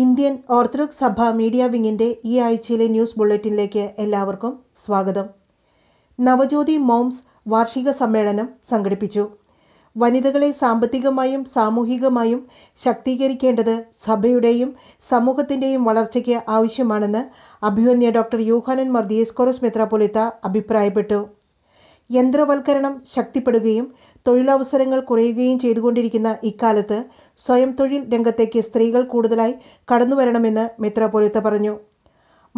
Indian orthodox സഭ media വിങ്ങിൻ്റെ ഈ ആഴ്ചയിലെ ന്യൂസ് ബുള്ളറ്റിനിലേക്ക് എല്ലാവർക്കും സ്വാഗതം നവജ്യോതി മോംസ് വാർഷിക സമ്മേളനം സംഘടിപ്പിച്ചു വനിതകളെ സാമ്പത്തികമായും സാമൂഹികമായും ശക്തീകരിക്കേണ്ടത് സഭയുടെയും സമൂഹത്തിൻ്റെയും വളർച്ചയ്ക്ക് ആവശ്യമാണെന്ന് അഭിമന്യ ഡോക്ടർ യൂഹാനൻ മർദിയസ് കൊറസ് മെത്രാപൊലിത്ത അഭിപ്രായപ്പെട്ടു യന്ത്രവൽക്കരണം ശക്തിപ്പെടുകയും തൊഴിലവസരങ്ങൾ കുറയുകയും ചെയ്തുകൊണ്ടിരിക്കുന്ന ഇക്കാലത്ത് സ്വയം തൊഴിൽ രംഗത്തേക്ക് സ്ത്രീകൾ കൂടുതലായി കടന്നുവരണമെന്ന് മിത്രപൊലിത്ത പറഞ്ഞു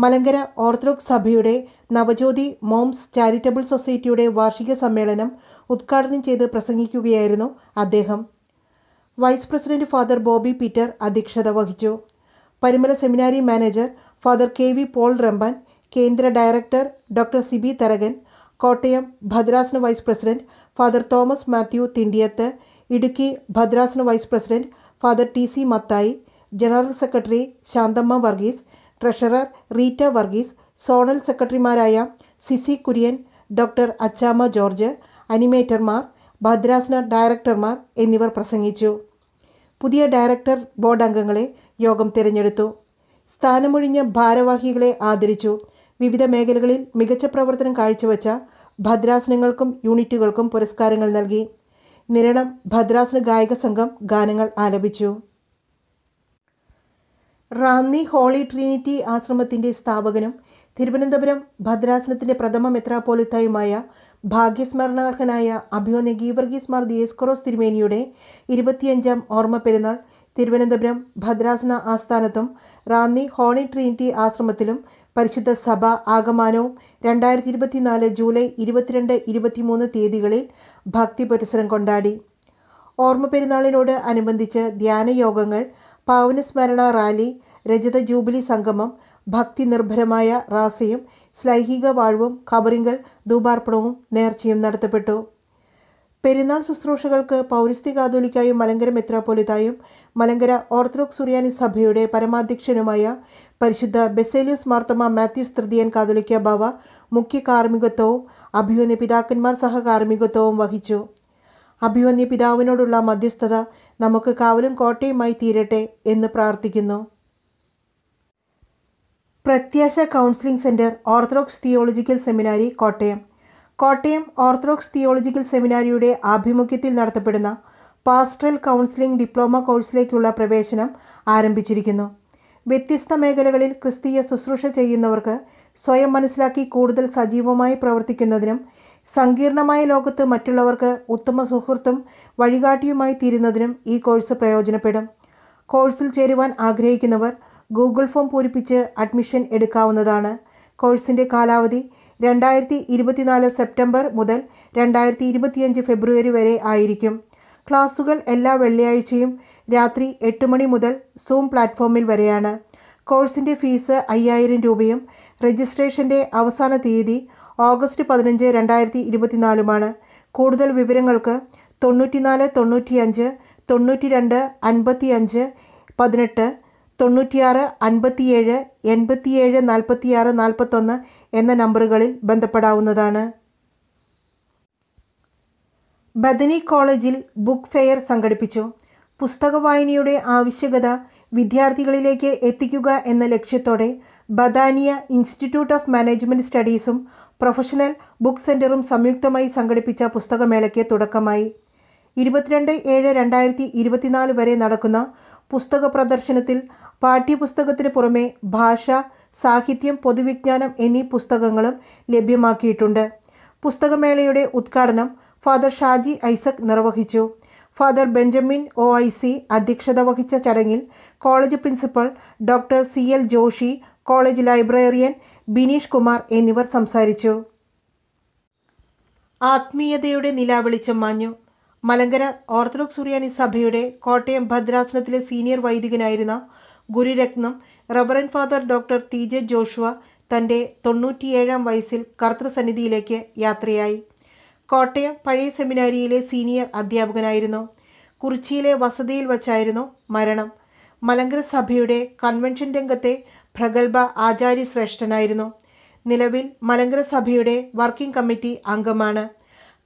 മലങ്കര ഓർത്തഡോക്സ് സഭയുടെ നവജ്യോതി മോംസ് ചാരിറ്റബിൾ സൊസൈറ്റിയുടെ വാർഷിക സമ്മേളനം ഉദ്ഘാടനം ചെയ്ത് പ്രസംഗിക്കുകയായിരുന്നു അദ്ദേഹം vice president father Bobby Peter അധ്യക്ഷത വഹിച്ചു Parumala seminary manager father K V Paul റംബാൻ കേന്ദ്ര ഡയറക്ടർ ഡോക്ടർ സിബി തരകൻ കോട്ടയം ഭദ്രാസന vice president father Thomas Mathew Thindiyath Idukki ഭദ്രാസന vice president father T C Mathai general secretary Shanthamma Varghese treasurer Reeta Varghese zonal സെക്രട്ടറിമാരായ സിസി കുര്യൻ ഡോക്ടർ അച്ചാമ്മ ജോർജ് അനിമേറ്റർമാർ ഭദ്രാസന ഡയറക്ടർമാർ എന്നിവർ പ്രസംഗിച്ചു പുതിയ ഡയറക്ടർ ബോർഡ് അംഗങ്ങളെ യോഗം തിരഞ്ഞെടുത്തു സ്ഥാനമൊഴിഞ്ഞ ഭാരവാഹികളെ ആദരിച്ചു വിവിധ മേഖലകളിൽ മികച്ച പ്രവർത്തനം കാഴ്ചവെച്ച ഭദ്രാസനങ്ങൾക്കും യൂണിറ്റുകൾക്കും പുരസ്കാരങ്ങൾ നൽകി നിരളം ഭദ്രാസന ഗായക സംഘം ഗാനങ്ങൾ ആലപിച്ചു റാന്നി ഹോളി ട്രിനിറ്റി ആശ്രമത്തിൻ്റെ സ്ഥാപകനും തിരുവനന്തപുരം ഭദ്രാസനത്തിൻ്റെ പ്രഥമ മെത്രാപോലിത്തായുമായ ഭാഗ്യസ്മരണാർഹനായ അഭിമന്യ ഗീവർഗീസ് മാർ ദിയേസ്കൊറോസ് തിരുമേനിയുടെ ഇരുപത്തിയഞ്ചാം ഓർമ്മ പെരുന്നാൾ തിരുവനന്തപുരം ഭദ്രാസന ആസ്ഥാനത്തും റാന്നി ഹോളി ട്രിനിറ്റി ആശ്രമത്തിലും പരിശുദ്ധ സഭ ആഗമാനവും രണ്ടായിരത്തി ഇരുപത്തിനാല് ജൂലൈ ഇരുപത്തിരണ്ട് ഇരുപത്തിമൂന്ന് തീയതികളിൽ ഭക്തി പരിസരം കൊണ്ടാടി ഓർമ്മ പെരുന്നാളിനോട് അനുബന്ധിച്ച് ധ്യാനയോഗങ്ങൾ പാവനസ്മരണ റാലി രജത ജൂബിലി സംഗമം ഭക്തി നിർഭരമായ റാസയും സ്ലൈഹിക വാഴ്വും കബറിങ്കൽ ധൂപാർപ്പണവും നേർച്ചയും നടത്തപ്പെട്ടു പെരുന്നാൾ ശുശ്രൂഷകൾക്ക് പൗരസ്തി കാതോലിക്കായും മലങ്കര മെത്രാപ്പൊലിത്തായും മലങ്കര ഓർത്തഡോക്സ് സുറിയാനി സഭയുടെ പരമാധ്യക്ഷനുമായ പരിശുദ്ധ ബെസേലിയസ് മാർത്തമ മാത്യൂസ് തൃതീയൻ കാതലിക്ക ബാവ മുഖ്യ കാർമ്മികത്വവും അഭിയോന്യ പിതാക്കന്മാർ സഹകാർമ്മികത്വവും വഹിച്ചു അഭിയോന്യ പിതാവിനോടുള്ള മധ്യസ്ഥത നമുക്ക് കാവലും കോട്ടയുമായി തീരട്ടെ എന്ന് പ്രാർത്ഥിക്കുന്നു Prathyasha counselling centre orthodox theological seminary Kottayam Kottayam orthodox theological സെമിനാരിയുടെ ആഭിമുഖ്യത്തിൽ നടത്തപ്പെടുന്ന പാസ്ട്രൽ കൗൺസിലിംഗ് ഡിപ്ലോമ കോഴ്സിലേക്കുള്ള പ്രവേശനം ആരംഭിച്ചിരിക്കുന്നു വ്യത്യസ്ത മേഖലകളിൽ ക്രിസ്തീയ ശുശ്രൂഷ ചെയ്യുന്നവർക്ക് സ്വയം മനസ്സിലാക്കി കൂടുതൽ സജീവമായി പ്രവർത്തിക്കുന്നതിനും സങ്കീർണമായ ലോകത്ത് മറ്റുള്ളവർക്ക് ഉത്തമ സുഹൃത്തും വഴികാട്ടിയുമായി തീരുന്നതിനും ഈ കോഴ്സ് പ്രയോജനപ്പെടും കോഴ്സിൽ ചേരുവാൻ ആഗ്രഹിക്കുന്നവർ ഗൂഗിൾ ഫോം പൂരിപ്പിച്ച് അഡ്മിഷൻ എടുക്കാവുന്നതാണ് കോഴ്സിൻ്റെ കാലാവധി രണ്ടായിരത്തി ഇരുപത്തിനാല് സെപ്റ്റംബർ മുതൽ രണ്ടായിരത്തി ഇരുപത്തിയഞ്ച് ഫെബ്രുവരി വരെ ആയിരിക്കും ക്ലാസുകൾ എല്ലാ വെള്ളിയാഴ്ചയും രാത്രി എട്ട് മണി മുതൽ സൂം പ്ലാറ്റ്ഫോമിൽ വരെയാണ് കോഴ്സിൻ്റെ ഫീസ് അയ്യായിരം രൂപയും രജിസ്ട്രേഷൻ്റെ അവസാന തീയതി ഓഗസ്റ്റ് പതിനഞ്ച് രണ്ടായിരത്തി ഇരുപത്തിനാലുമാണ് കൂടുതൽ വിവരങ്ങൾക്ക് തൊണ്ണൂറ്റിനാല് തൊണ്ണൂറ്റിയഞ്ച് തൊണ്ണൂറ്റി രണ്ട് അൻപത്തി അഞ്ച് പതിനെട്ട് തൊണ്ണൂറ്റിയാറ് അൻപത്തിയേഴ് എൺപത്തിയേഴ് നാൽപ്പത്തിയാറ് നാൽപ്പത്തൊന്ന് എന്ന നമ്പറുകളിൽ ബന്ധപ്പെടാവുന്നതാണ് ബദനി കോളേജിൽ ബുക്ക് ഫെയർ സംഘടിപ്പിച്ചു പുസ്തക വായനയുടെ ആവശ്യകത വിദ്യാർത്ഥികളിലേക്ക് എത്തിക്കുക എന്ന ലക്ഷ്യത്തോടെ ബദാനിയ ഇൻസ്റ്റിറ്റ്യൂട്ട് ഓഫ് മാനേജ്മെൻറ്റ് സ്റ്റഡീസും പ്രൊഫഷണൽ ബുക്ക് സെൻറ്ററും സംയുക്തമായി സംഘടിപ്പിച്ച പുസ്തകമേളയ്ക്ക് തുടക്കമായി ഇരുപത്തിരണ്ട് ഏഴ് രണ്ടായിരത്തി ഇരുപത്തിനാല് വരെ നടക്കുന്ന പുസ്തക പ്രദർശനത്തിൽ പാഠ്യപുസ്തകത്തിന് പുറമെ ഭാഷ സാഹിത്യം പൊതുവിജ്ഞാനം എന്നീ പുസ്തകങ്ങളും ലഭ്യമാക്കിയിട്ടുണ്ട് പുസ്തകമേളയുടെ ഉദ്ഘാടനം ഫാദർ ഷാജി ഐസക് നിർവഹിച്ചു father Benjamin O I C അധ്യക്ഷത വഹിച്ച ചടങ്ങിൽ college principal doctor C L Joshy college librarian Bineesh Kumar എന്നിവർ സംസാരിച്ചു ആത്മീയതയുടെ നിലാവെളിച്ചം മാഞ്ഞു മലങ്കര ഓർത്തഡോക്സ് സുറിയാനി സഭയുടെ കോട്ടയം ഭദ്രാസനത്തിലെ സീനിയർ വൈദികനായിരുന്ന ഗുരുരത്നം reverend father doctor T J Joshua തൻ്റെ തൊണ്ണൂറ്റിയേഴാം വയസ്സിൽ കർത്തൃസന്നിധിയിലേക്ക് യാത്രയായി കോട്ടയം പഴയ സെമിനാരിയിലെ സീനിയർ അധ്യാപകനായിരുന്നു കുറിച്ചിയിലെ വസതിയിൽ വച്ചായിരുന്നു മരണം മലങ്കര സഭയുടെ കൺവെൻഷൻ രംഗത്തെ പ്രഗത്ഭ ആചാര്യശ്രേഷ്ഠനായിരുന്നു നിലവിൽ മലങ്കര സഭയുടെ വർക്കിംഗ് കമ്മിറ്റി അംഗമാണ്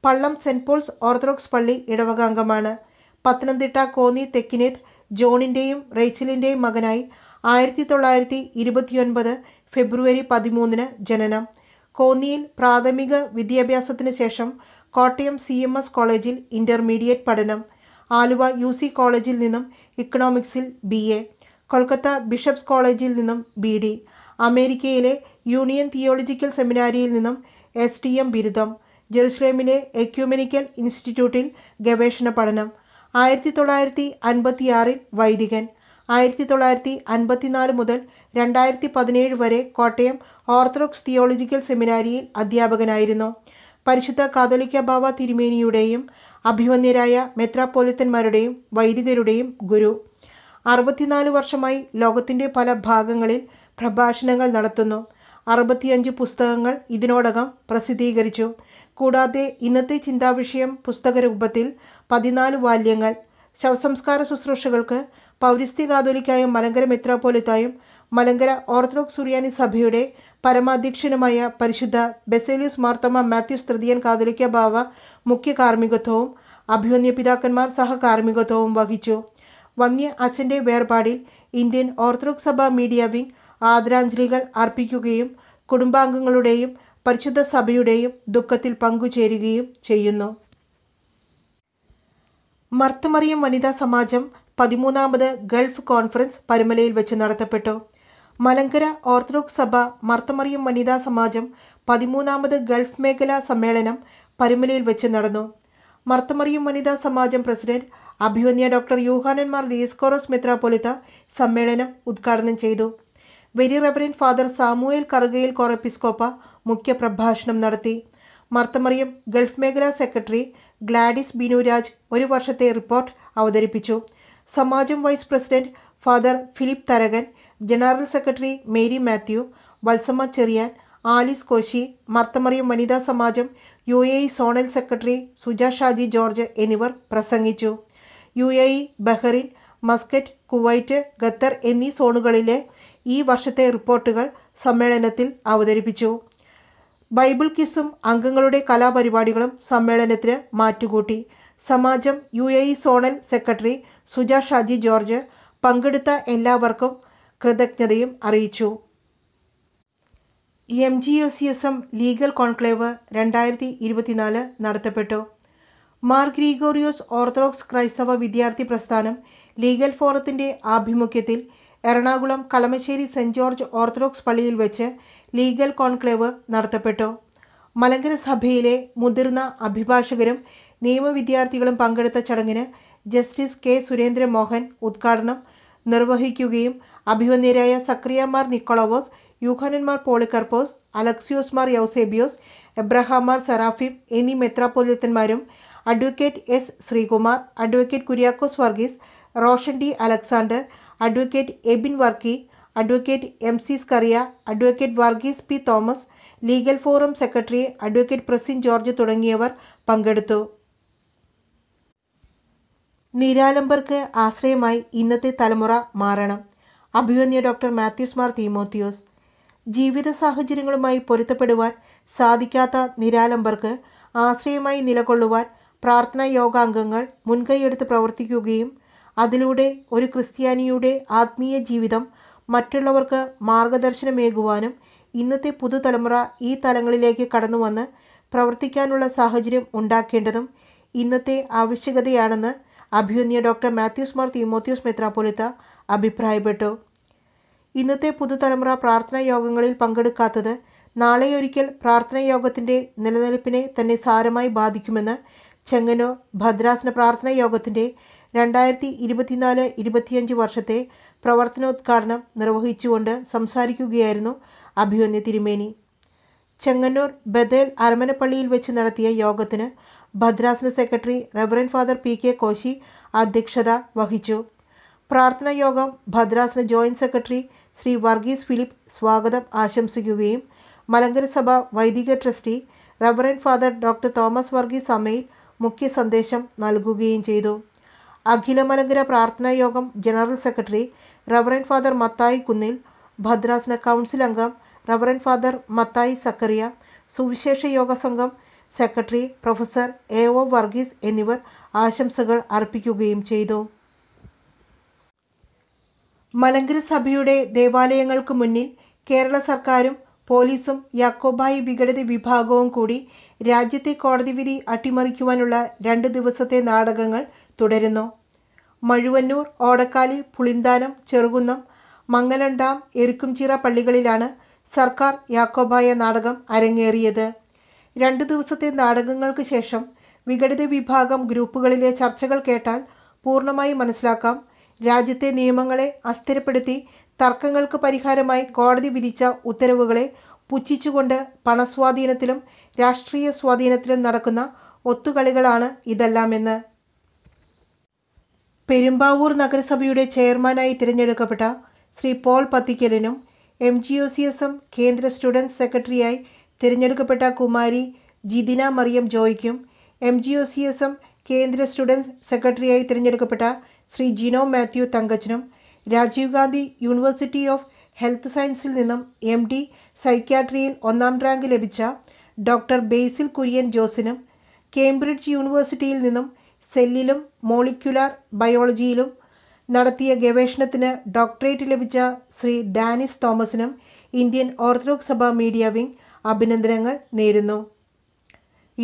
പള്ളം സെൻറ് പോൾസ് ഓർത്തഡോക്സ് പള്ളി ഇടവക അംഗമാണ് പത്തനംതിട്ട കോന്നി തെക്കിനേത് ജോണിൻ്റെയും റേച്ചലിൻ്റെയും മകനായി ആയിരത്തി തൊള്ളായിരത്തി ഇരുപത്തിയൊൻപത് ഫെബ്രുവരി പതിമൂന്നിന് ജനനം കോന്നിയിൽ പ്രാഥമിക വിദ്യാഭ്യാസത്തിന് ശേഷം കോട്ടയം സി എം എസ് കോളേജിൽ ഇൻ്റർമീഡിയറ്റ് പഠനം ആലുവ യു സി കോളേജിൽ നിന്നും ഇക്കണോമിക്സിൽ ബി എ കൊൽക്കത്ത ബിഷപ്സ് കോളേജിൽ നിന്നും ബി ഡി അമേരിക്കയിലെ യൂണിയൻ തിയോളജിക്കൽ സെമിനാരിയിൽ നിന്നും എസ് ടി എം ബിരുദം ജെറുസലേമിലെ എക്യൂമെനിക്കൽ ഇൻസ്റ്റിറ്റ്യൂട്ടിൽ ഗവേഷണ പഠനം ആയിരത്തി തൊള്ളായിരത്തി അൻപത്തിയാറിൽ വൈദികൻ ആയിരത്തി തൊള്ളായിരത്തി അൻപത്തിനാല് മുതൽ രണ്ടായിരത്തി പതിനേഴ് വരെ കോട്ടയം ഓർത്തഡോക്സ് തിയോളജിക്കൽ സെമിനാരിയിൽ അധ്യാപകനായിരുന്നു പരിശുദ്ധ കാതോലിക്ക ബാബ തിരുമേനിയുടെയും അഭിമന്യരായ മെത്രാപ്പോലിത്തന്മാരുടെയും വൈദികരുടെയും ഗുരു അറുപത്തിനാല് വർഷമായി ലോകത്തിൻ്റെ പല ഭാഗങ്ങളിൽ പ്രഭാഷണങ്ങൾ നടത്തുന്നു അറുപത്തിയഞ്ച് പുസ്തകങ്ങൾ ഇതിനോടകം പ്രസിദ്ധീകരിച്ചു കൂടാതെ ഇന്നത്തെ ചിന്താവിഷയം പുസ്തകരൂപത്തിൽ പതിനാല് വാല്യങ്ങൾ ശവസംസ്കാര ശുശ്രൂഷകൾക്ക് പൗരസ്ത്യ കാതോലിക്കായും മലങ്കര മെത്രാപ്പോലത്തായും മലങ്കര ഓർത്തഡോക്സ് സുറിയാനി സഭയുടെ പരമാധ്യക്ഷനുമായ പരിശുദ്ധ ബെസേലിയസ് മാർത്തമ മാത്യൂസ് തൃതീയൻ കാതോലിക്ക ഭാവ മുഖ്യ കാർമ്മികത്വവും അഭിമന്യ പിതാക്കന്മാർ സഹകാർമ്മികത്വവും വഹിച്ചു വന്യ അച്ഛൻ്റെ വേർപാടിൽ ഇന്ത്യൻ ഓർത്തഡോക്സ് സഭ മീഡിയ വിംഗ് ആദരാഞ്ജലികൾ അർപ്പിക്കുകയും കുടുംബാംഗങ്ങളുടെയും പരിശുദ്ധ സഭയുടെയും ദുഃഖത്തിൽ പങ്കുചേരുകയും ചെയ്യുന്നു മർത്തമറിയം വനിതാ സമാജം പതിമൂന്നാമത് ഗൾഫ് കോൺഫറൻസ് പരുമലയിൽ വെച്ച് നടത്തപ്പെട്ടു മലങ്കര ഓർത്തഡോക്സ് സഭ മർത്തമറിയം വനിതാ സമാജം പതിമൂന്നാമത് ഗൾഫ് മേഖലാ സമ്മേളനം പരുമലയിൽ വെച്ച് നടന്നു മർത്തമറിയും വനിതാ സമാജം പ്രസിഡന്റ് അഭിമന്യ ഡോക്ടർ യൂഹാനന്മാർ ലീസ്കോറോസ് മെത്രാപൊലിത്ത സമ്മേളനം ഉദ്ഘാടനം ചെയ്തു very reverend father Samuel Karukayil കോറപ്പിസ്കോപ്പ മുഖ്യ പ്രഭാഷണം നടത്തി മർത്തമറിയം ഗൾഫ് മേഖലാ സെക്രട്ടറി ഗ്ലാഡിസ് ബിനുരാജ് ഒരു വർഷത്തെ റിപ്പോർട്ട് അവതരിപ്പിച്ചു സമാജം vice president father Philip Tharakan general secretary Mary Mathew Valsamma Cherian Alice Koshy Marthamariam വനിതാ സമാജം U A E zonal secretary Suja Shaji George എന്നിവർ പ്രസംഗിച്ചു U A E Bahrain Muscat Kuwait Qatar എന്നീ സോണുകളിലെ ഈ വർഷത്തെ റിപ്പോർട്ടുകൾ സമ്മേളനത്തിൽ അവതരിപ്പിച്ചു ബൈബിൾ കിസും അംഗങ്ങളുടെ കലാപരിപാടികളും സമ്മേളനത്തിന് മാറ്റുകൂട്ടി സമാജം U A E zonal secretary Suja Shaji George പങ്കെടുത്ത എല്ലാവർക്കും കൃതജ്ഞതയും അറിയിച്ചു M G O C S M legal conclave രണ്ടായിരത്തി ഇരുപത്തിനാല് നടത്തപ്പെട്ടു മാർ ഗ്രീഗോറിയോസ് ഓർത്തഡോക്സ് ക്രൈസ്തവ വിദ്യാർത്ഥി പ്രസ്ഥാനം ലീഗൽ ഫോറത്തിൻ്റെ ആഭിമുഖ്യത്തിൽ എറണാകുളം കളമശ്ശേരി സെൻറ് ജോർജ് ഓർത്തഡോക്സ് പള്ളിയിൽ വെച്ച് ലീഗൽ കോൺക്ലേവ് നടത്തപ്പെട്ടു മലങ്കര സഭയിലെ മുതിർന്ന അഭിഭാഷകരും നിയമവിദ്യാർത്ഥികളും പങ്കെടുത്ത ചടങ്ങിന് ജസ്റ്റിസ് കെ സുരേന്ദ്രമോഹൻ ഉദ്ഘാടനം നിർവഹിക്കുകയും അഭിമന്യരായ സക്രിയമാർ നിക്കോളവോസ് യൂഖാനന്മാർ പോളിക്കർപ്പോസ് മാർ യൗസേബിയോസ് എബ്രഹാമാർ സെറാഫിം എന്നീ മെത്രാപ്പൊലിത്തന്മാരും advocate S Sreekumar advocate Kuriakose Varghese Roshan D Alexander advocate Ebin Varkey advocate M C Scaria advocate Varghese P Thomas legal forum secretary advocate Prasin George തുടങ്ങിയവർ പങ്കെടുത്തു നിരാലംബർക്ക് ആശ്രയമായി ഇന്നത്തെ തലമുറ മാറണം അഭിമന്യ ഡോക്ടർ മാത്യൂസ് മാർ തീമോത്തിയോസ് ജീവിത സാഹചര്യങ്ങളുമായി പൊരുത്തപ്പെടുവാൻ സാധിക്കാത്ത നിരാലംബർക്ക് ആശ്രയമായി നിലകൊള്ളുവാൻ പ്രാർത്ഥനാ യോഗാംഗങ്ങൾ മുൻകൈയെടുത്ത് പ്രവർത്തിക്കുകയും അതിലൂടെ ഒരു ക്രിസ്ത്യാനിയുടെ ആത്മീയ ജീവിതം മറ്റുള്ളവർക്ക് മാർഗദർശനമേകുവാനും ഇന്നത്തെ പുതുതലമുറ ഈ തലങ്ങളിലേക്ക് കടന്നു വന്ന് പ്രവർത്തിക്കാനുള്ള സാഹചര്യം ഉണ്ടാക്കേണ്ടതും ഇന്നത്തെ ആവശ്യകതയാണെന്ന് അഭിയുന്നിയ ഡോക്ടർ മാത്യൂസ് മാർ തീമോത്യൂസ് മെത്രാപ്പൊലിത്ത അഭിപ്രായപ്പെട്ടു ഇന്നത്തെ പുതുതലമുറ പ്രാർത്ഥനാ യോഗങ്ങളിൽ പങ്കെടുക്കാത്തത് നാളെയൊരിക്കൽ പ്രാർത്ഥനാ യോഗത്തിൻ്റെ നിലനിൽപ്പിനെ തന്നെ സാരമായി ബാധിക്കുമെന്ന് ചെങ്ങന്നൂർ ഭദ്രാസന പ്രാർത്ഥനാ യോഗത്തിൻ്റെ രണ്ടായിരത്തി ഇരുപത്തിനാല് ഇരുപത്തിയഞ്ച് വർഷത്തെ പ്രവർത്തനോദ്ഘാടനം നിർവഹിച്ചുകൊണ്ട് സംസാരിക്കുകയായിരുന്നു അഭിമന്യ തിരുമേനി ചെങ്ങന്നൂർ ബദേൽ അരമനപ്പള്ളിയിൽ വെച്ച് നടത്തിയ യോഗത്തിന് ഭദ്രാസന secretary reverend father P K Koshy അധ്യക്ഷത വഹിച്ചു പ്രാർത്ഥനാ യോഗം ഭദ്രാസന ജോയിന്റ് സെക്രട്ടറി ശ്രീ വർഗീസ് ഫിലിപ്പ് സ്വാഗതം ആശംസിക്കുകയും മലങ്കര സഭ വൈദിക trustee reverend father doctor Thomas Varghese അമ്മയിൽ മുഖ്യ സന്ദേശം നൽകുകയും ചെയ്തു അഖില മലങ്കര പ്രാർത്ഥനാ യോഗം general secretary reverend father Mathai Kunnil ഭദ്രാസന കൗൺസിൽ അംഗം റെവറൻ ഫാദർ മത്തായി സക്കറിയ സുവിശേഷ യോഗ സംഘം secretary professor A O Varghese എന്നിവർ ആശംസകൾ അർപ്പിക്കുകയും ചെയ്തു മലങ്കര സഭയുടെ ദേവാലയങ്ങൾക്ക് മുന്നിൽ കേരള സർക്കാരും പോലീസും യാക്കോബായി വിഘടത വിഭാഗവും കൂടി രാജ്യത്തെ കോടതി വിധി അട്ടിമറിക്കുവാനുള്ള രണ്ട് ദിവസത്തെ നാടകങ്ങൾ തുടരുന്നു മഴുവന്നൂർ ഓടക്കാലി പുളിന്താനം ചെറുകുന്നം മംഗലണ്ടാം എരുക്കുംചിറ പള്ളികളിലാണ് സർക്കാർ യാക്കോബായ നാടകം അരങ്ങേറിയത് രണ്ടു ദിവസത്തെ നാടകങ്ങൾക്ക് ശേഷം വിഘടിത വിഭാഗം ഗ്രൂപ്പുകളിലെ ചർച്ചകൾ കേട്ടാൽ പൂർണ്ണമായി മനസ്സിലാക്കാം രാജ്യത്തെ നിയമങ്ങളെ അസ്ഥിരപ്പെടുത്തി തർക്കങ്ങൾക്ക് പരിഹാരമായി കോടതി വിധിച്ച ഉത്തരവുകളെ പുച്ഛിച്ചുകൊണ്ട് പണസ്വാധീനത്തിലും രാഷ്ട്രീയ സ്വാധീനത്തിലും നടക്കുന്ന ഒത്തുകളികളാണ് ഇതെല്ലാമെന്ന് പെരുമ്പാവൂർ നഗരസഭയുടെ ചെയർമാനായി തിരഞ്ഞെടുക്കപ്പെട്ട ശ്രീ പോൾ പത്തിക്കലിനും M G O C S M കേന്ദ്ര സ്റ്റുഡൻസ് സെക്രട്ടറിയായി തിരഞ്ഞെടുക്കപ്പെട്ട കുമാരി ജിദിന മറിയം ജോയ്ക്കും M G O C S M കേന്ദ്ര സ്റ്റുഡൻസ് സെക്രട്ടറിയായി തിരഞ്ഞെടുക്കപ്പെട്ട ശ്രീ ജിനോ മാത്യു തങ്കച്ചനും Rajiv Gandhi university of health സയൻസിൽ നിന്നും എം ഡി സൈക്യാട്രിയിൽ ഒന്നാം റാങ്ക് ലഭിച്ച ഡോക്ടർ ബേസിൽ കുര്യൻ ജോസിനും കേംബ്രിഡ്ജ് യൂണിവേഴ്സിറ്റിയിൽ നിന്നും സെല്ലിലും മോളിക്കുലാർ ബയോളജിയിലും നടത്തിയ ഗവേഷണത്തിന് ഡോക്ടറേറ്റ് ലഭിച്ച ശ്രീ ഡാനിസ് തോമസിനും ഇന്ത്യൻ ഓർത്തഡോക്സ് സഭ മീഡിയ വിംഗ് അഭിനന്ദനങ്ങൾ നേരുന്നു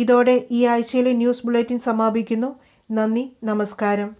ഇതോടെ ഈ ആഴ്ചയിലെ ന്യൂസ് ബുള്ളറ്റിൻ സമാപിക്കുന്നു നന്ദി നമസ്കാരം